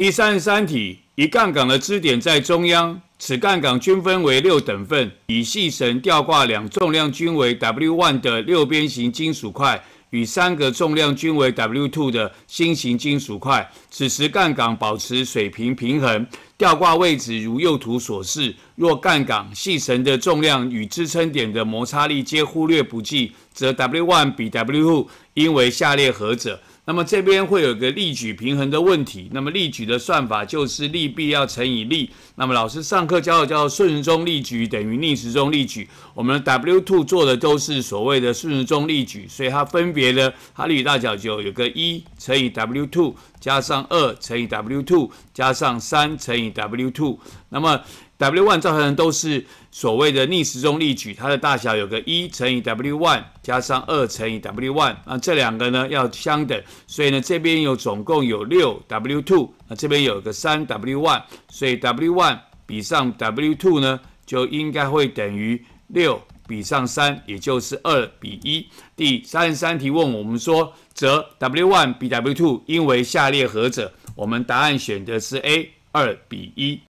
第三十三题，一杠杆的支点在中央，此杠杆均分为六等份，以细绳吊挂两重量均为 W one 的六边形金属块与三个重量均为 W two 的新型金属块，此时杠杆保持水平平衡，吊挂位置如右图所示。若杠杆、细绳的重量与支撑点的摩擦力皆忽略不计，则 W one 比 W two 应为下列何者？那么这边会有个力矩平衡的问题。那么力矩的算法就是力臂要乘以力。那么老师上课教的叫顺时钟力矩等于逆时钟力矩。我们 W two 做的都是所谓的顺时钟力矩，所以它分别呢，它力矩大小就有个一乘以 W two，加上二乘以 W two，加上三乘以 W two。那么 w one 造成都是所谓的逆时钟力矩，它的大小有个一乘以 w one 加上二乘以 w one，那这两个呢要相等，所以呢这边有总共有六 w two，那这边有个三 w one，所以 w one 比上 w two 呢就应该会等于六比上三，也就是二比一。第三十三题问我们说，则 w one 比 w two 因为下列何者，我们答案选的是 A 二比一。